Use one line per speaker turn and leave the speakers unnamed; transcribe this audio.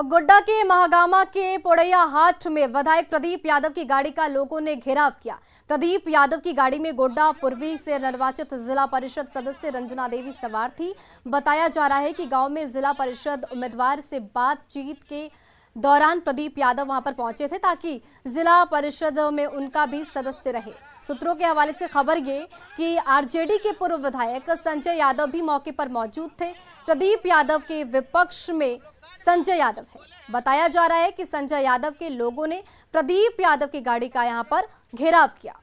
गोड्डा के महागामा के पोड़ैया हाट में विधायक प्रदीप यादव की गाड़ी का लोगों ने घेराव किया प्रदीप यादव की गाड़ी में गोड्डा पूर्वी से निर्वाचित जिला परिषद सदस्य रंजना देवी सवार थी बताया जा रहा है कि गांव में जिला परिषद उम्मीदवार से बातचीत के दौरान प्रदीप यादव वहां पर पहुंचे थे ताकि जिला परिषद में उनका भी सदस्य रहे सूत्रों के हवाले से खबर ये कि आरजेडी के पूर्व विधायक संजय यादव भी मौके पर मौजूद थे प्रदीप यादव के विपक्ष में संजय यादव है बताया जा रहा है कि संजय यादव के लोगों ने प्रदीप यादव की गाड़ी का यहाँ पर घेराव किया